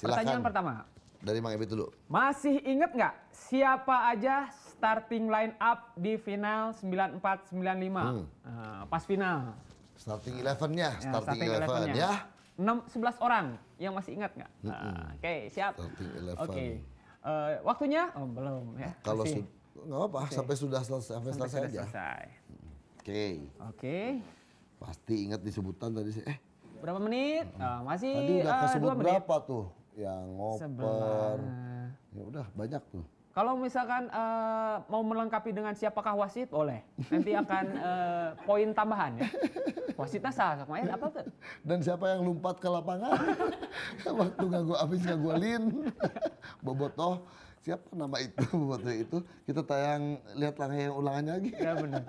Silahkan. Pertanyaan pertama. Dari Mang Ebi dulu. Masih inget nggak siapa aja starting line up di final 94-95? Hmm. Uh, pas final. Starting elevennya, ya, starting, starting eleven nya 6, 11 orang yang masih ingat nggak? Mm uh, Oke, okay, siap. Starting eleven. Oke. Okay. Uh, eh, waktunya? Oh, belum ya. Kalau nggak apa, okay. sampai sudah selesai, sampai, sampai selesai aja. Oke. Okay. Oke. Okay. Pasti ingat disebutan tadi sih. Eh, berapa menit? Hmm. Uh, masih Tadi udah uh, kesebut menit. berapa tuh? yang ngoper. Ya udah banyak tuh. Kalau misalkan uh, mau melengkapi dengan siapakah wasit, boleh. Nanti akan uh, poin tambahan ya. Wasitnya sah, main apa tuh? Dan siapa yang lompat ke lapangan? Waktu nggak gua habis nggak gua lin, bobotoh. Siapa nama itu bobotoh itu? Kita tayang lihat yang ulangannya lagi. Ya benar.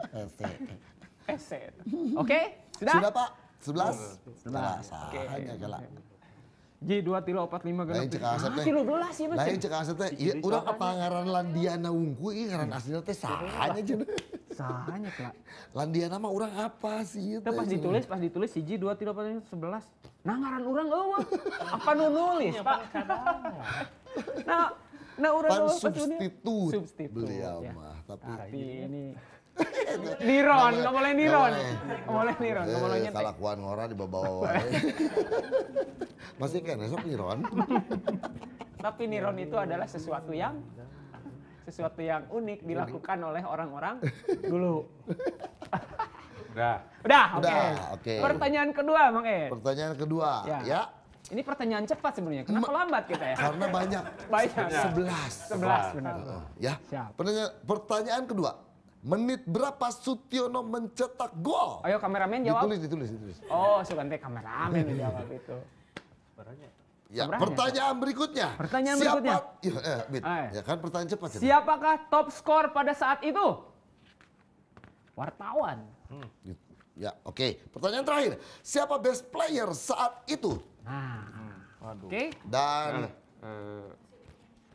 Eset. Oke, okay? sudah? Sudah Pak. sebelas 11. Sahanya Okay. galak. Okay. J dua tilo empat lima genep. Lain ah, ya? cek aset teh. Tilo belas ya Lain cek aset teh. Iya, urang kepangaran Landiana Wungku ini ngaran aslinya teh sahanya iya. jeung. Sahanya kak. Landiana mah orang apa sih itu? Pas ditulis pas ditulis J dua tilo lima sebelas. Nah ngaran orang oh, apa? Apa nulis, iya, Pak? Nah, nah orang apa? substitut, substitut beliau ya. mah tapi nah, ini Niron, nggak boleh Niron. Nggak boleh Niron, nggak boleh eh, nyetek. Salah kuan ngora di bawah Masih kayak besok Niron. Tapi Niron itu adalah sesuatu yang sesuatu yang unik dilakukan oleh orang-orang dulu. Udah. Udah, oke. Okay. Okay. Pertanyaan kedua, Mang E. Pertanyaan kedua, ya. ya. Ini pertanyaan cepat sebenarnya. Kenapa Ma lambat kita ya? Karena banyak. Banyak. Sebelas. Sebelas, benar. Uh, ya. Siap. pertanyaan kedua. Menit berapa Sutiono mencetak gol? Ayo kameramen jawab. Ditulis, ditulis, ditulis. Oh, Sugante kameramen jawab itu. Sebenarnya Ya, pertanyaan berikutnya. Pertanyaan Siapa, berikutnya. Ya, eh, ya, bit, eh. ya kan pertanyaan cepat. Ya. Siapakah top skor pada saat itu? Wartawan. Hmm. Ya, oke. Okay. Pertanyaan terakhir. Siapa best player saat itu? Nah. Hmm. Oke. Okay. Dan Nah, Uh,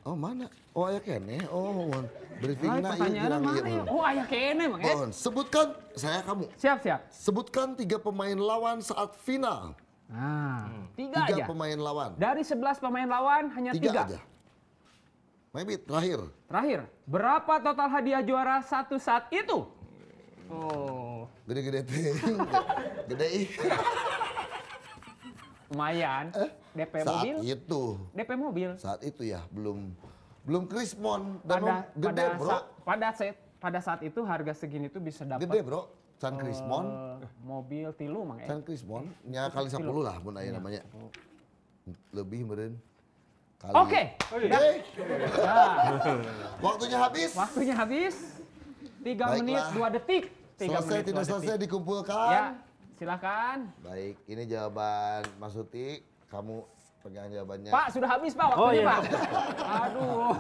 Oh mana? Oh ayah kene. Oh mohon. Briefing nah, iya bilang iya. Ya? Oh ayah kene bang? Mohon. Ya? sebutkan saya kamu. Siap siap. Sebutkan tiga pemain lawan saat final. Nah, tiga, tiga aja. pemain lawan. Dari sebelas pemain lawan hanya tiga. Tiga aja. Maybe terakhir. Terakhir. Berapa total hadiah juara satu saat itu? Oh. Gede-gede gede Gede ih. Lumayan. Eh, DP Saat mobil? Saat itu. DP mobil. Saat itu ya, belum belum krispon dan pada, gede, pada Bro. Sa pada saat pada saat itu harga segini tuh bisa dapat Gede, Bro. San eh, Krismon. Uh, mobil tilu mang San eh. Krismon hmm? ya kali sepuluh lah bukan ya, namanya. Lebih meren. Kali. Oke. Okay. Oh, iya. Waktunya habis. Waktunya habis. tiga Baiklah. menit dua detik. Tiga selesai menit, tidak detik. selesai dikumpulkan. Ya silakan Baik, ini jawaban Mas Suti. Kamu pegang jawabannya. Pak, sudah habis Pak waktunya oh, iya. Pak. Aduh.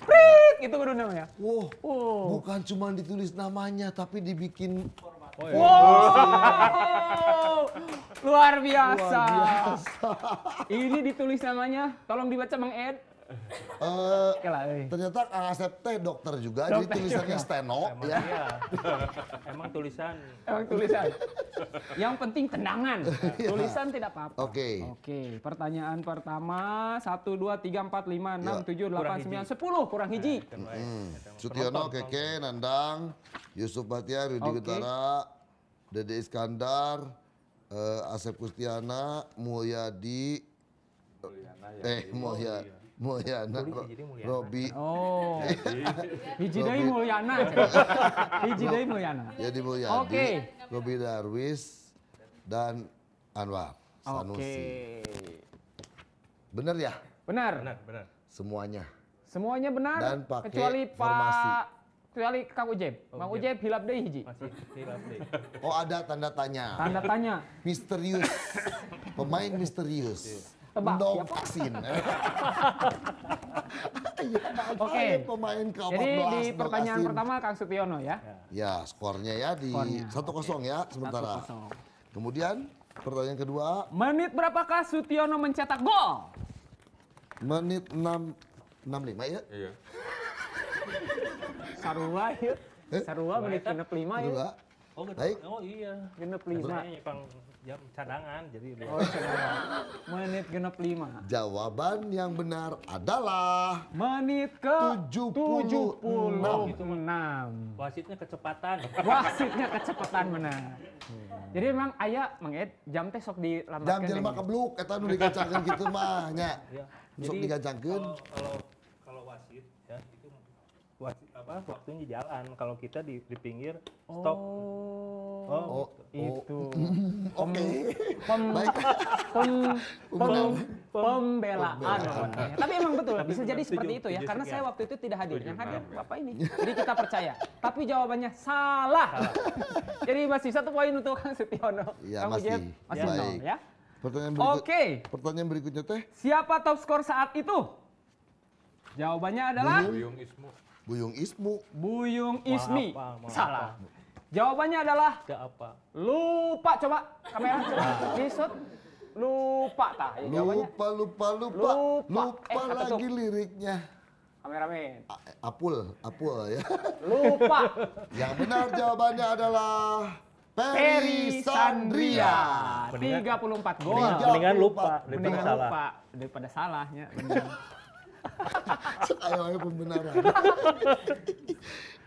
Prik, itu kudu namanya. Wow, oh. bukan cuma ditulis namanya, tapi dibikin Oh, iya. Wow, luar biasa. Luar biasa. Ini ditulis namanya, tolong dibaca Mang Ed. Eh, eh, ternyata Kang Asep teh dokter juga, jadi tulisannya juga. steno. ya. Iya. Emang tulisan. Emang tulisan. Yang penting tendangan. Iya. tulisan tidak apa-apa. Oke. Oke, pertanyaan pertama satu dua tiga empat lima iya. enam tujuh delapan sembilan sepuluh kurang hiji. Eh, hmm. hmm. Sutiono, Keke, Nandang, Yusuf Batiar, Rudi okay. Utara, Dede Iskandar, uh, Asep Kustiana, Mulyadi, ya. eh Mulyadi. Mulyana, Robi. Oh. Hiji deui Mulyana. Hiji deui Mulyana. Jadi Mulyana. Oke. Okay. Robi Darwis dan Anwar Sanusi. Oke. Benar ya? Benar. Benar, benar. Semuanya. Semuanya benar. Dan pakai kecuali Pak kecuali Kang Ujeb. Oh, Mang iya. Ujeb hilap deh hiji. Masih deh. Oh ada tanda tanya. Tanda tanya. misterius. Pemain misterius. Tebak, no siapa? vaksin. ya, Oke. Okay. Jadi di pertanyaan asin. pertama Kang Sutiono ya. Ya, skornya ya di satu kosong okay. ya sementara. Kemudian pertanyaan kedua. Menit berapakah Sutiono mencetak gol? Menit 6 65 ya? Iya. Sarua eh? ya. Sarua menit 65 ya. Oh, Baik. Oh iya. 65. lima jam cadangan jadi oh, cadangan. menit genap lima jawaban yang benar adalah menit ke tujuh puluh enam wasitnya kecepatan wasitnya kecepatan benar jadi memang ayah menget jam teh sok lama jam jelma kebluk Kita nu dikacangkeun gitu mah nya ya. sok dikacangkeun kalau kalau wasit ya itu apa waktunya di jalan kalau kita di, di pinggir stop oh, oh, gitu. oh, oh itu oke pem, pem, pembelaan, tapi emang betul bisa jadi seperti itu ya karena saya waktu itu tidak hadir yang hadir bapak ini jadi kita percaya tapi jawabannya salah, jadi masih satu poin untuk Kang Setiono ya, Kang masih, masih nol ya Pertanyaan berikut, Oke. Pertanyaan berikutnya teh. Siapa top skor saat itu? Jawabannya adalah Buyung Ismu. Buyung Ismu. Buyung Ismi. Maaf, maaf, Salah. Jawabannya adalah Gak apa. Lupa coba kamera. Ya? Misut. Lupa tah. Ya, lupa, lupa, lupa. Lupa, lupa eh, lagi liriknya. Kameramen. A eh, apul, apul ya. Lupa. Yang benar jawabannya adalah Peri Sandria. puluh 34 gol. Mendingan lupa Mendingan lupa daripada salahnya. ayo pembenaran.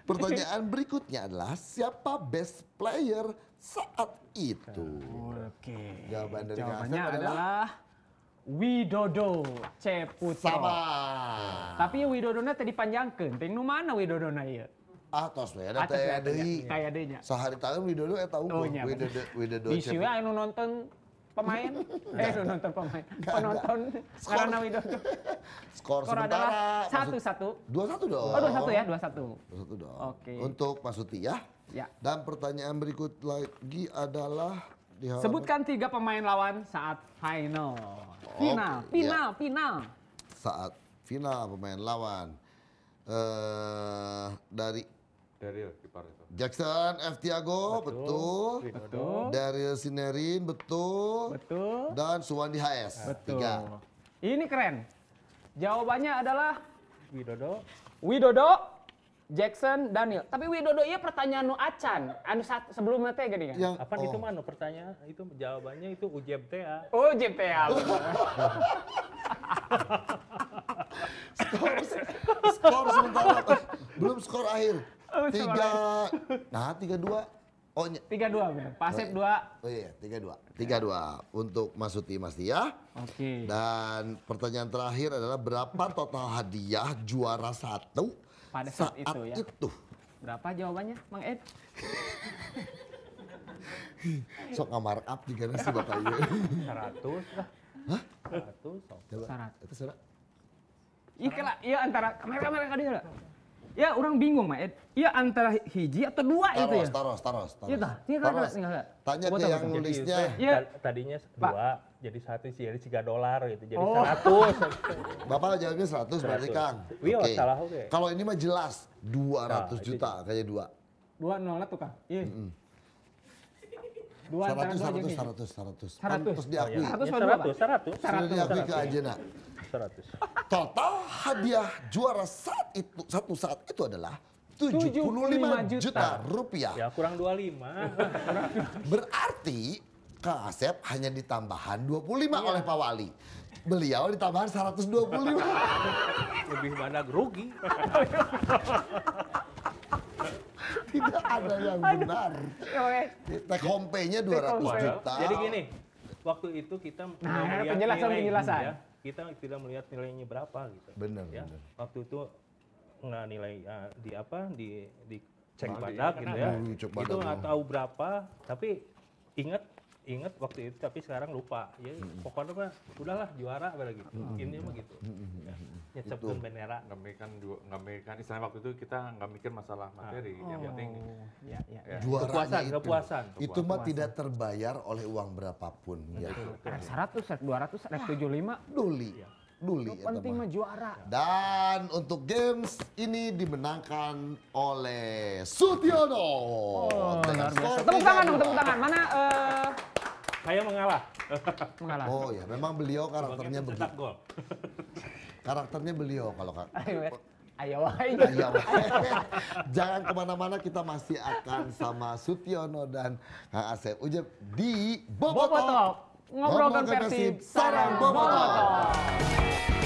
Pertanyaan berikutnya adalah siapa best player saat itu? Oke. Jawaban dari Jawabannya adalah, adalah Widodo Ceputro. Sama. Tapi nya tadi panjangkan. Tapi nu mana nya ya? Atos we, ada ya. teh deui. Kayak deui nya. Sahari tangan Widodo eta eh, unggul. Oh, iya, Widodo Widodo. Di sini anu nonton pemain eh penonton pemain gak, penonton Karena Widodo skor, skor adalah satu satu dua satu dong oh dua satu ya dua satu dua satu dong oke okay. untuk Pak Suti ya ya dan pertanyaan berikut lagi adalah di sebutkan tiga pemain lawan saat final final okay, final ya. final saat final pemain lawan uh, dari Daryl kiper itu. Jackson F Tiago betul. Betul. betul. Daryl Sinerin betul. Betul. Dan Suwandi HS. Betul. Tiga. Ini keren. Jawabannya adalah Widodo. Widodo. Jackson, Daniel. Tapi Widodo iya pertanyaan nu acan, anu saat sebelum nanti, gini kan. Yang, Apa oh. itu mana pertanyaan? Itu jawabannya itu UJM TA. Oh, skor, skor sementara. Belum skor akhir tiga nah tiga dua oh tiga nah, dua oh, pasif oh, iya. dua oh iya tiga dua tiga dua untuk Mas Suti Mas Tia oke okay. dan pertanyaan terakhir adalah berapa total hadiah juara satu pada saat, saat itu, ya? itu berapa jawabannya Mang Ed sok nggak markup juga si bapak ini seratus hah seratus seratus itu seratus iya, iya, antara kamera kamera kali ya. Ya orang bingung, Mak. Iya antara hiji atau dua itu ya. Taros, taros, iya taros. Iya, tinggal taros. Tanya dia yang nulisnya. Iya. Tadinya dua, jadi satu sih jadi tiga dolar gitu jadi oh. seratus oh. bapak jawabnya seratus berarti kang oke kalau ini mah jelas dua ratus nah, juta kayaknya dua dua nol tuh kang iya dua seratus seratus seratus iya, seratus seratus diakui seratus seratus seratus diakui ke Ajena 100. Total hadiah juara saat itu satu saat itu adalah 75, 75 juta. juta rupiah. Ya kurang 25. Berarti Kang Asep hanya ditambahan 25 iya. oleh Pak Wali. Beliau ditambahan 125. Lebih mana grogi. Tidak ada yang benar. Ya, Tek home pay-nya 200 juta. Jadi gini, waktu itu kita nah, penjelasan penjelasan. Ya, kita tidak melihat nilainya berapa gitu. Benar. Ya? Bener. Waktu itu nggak nilai uh, di apa di di cek badak gitu ya. itu nggak tahu berapa, tapi ingat inget waktu itu tapi sekarang lupa ya mm-hmm. pokoknya mah udahlah juara apa lagi gitu. mm-hmm. ini mah gitu mm-hmm. ya, bendera nggak mikirkan nggak mikirkan istilahnya waktu itu kita nggak mikir masalah materi oh. yang penting oh. ya, ya, ya. juara kepuasan itu, kepuasan itu mah tidak terbayar oleh uang berapapun ya nah, seratus dua ratus seratus tujuh lima duli iya. Duli, ya, penting mah juara. Ya. Dan untuk games ini dimenangkan oleh Sutiono. Oh, tepuk tangan tepuk tangan. Mana uh, saya mengalah. Mengalah. Oh ya, memang beliau karakternya begitu. gol. karakternya beliau kalau kak. Ayo, ayo. ayo. Jangan kemana-mana, kita masih akan sama Sutiono dan Kang Asep Ujep di Bobotok. Bobotok. Ngobrol versi Sarang Bobotok. Bobotok.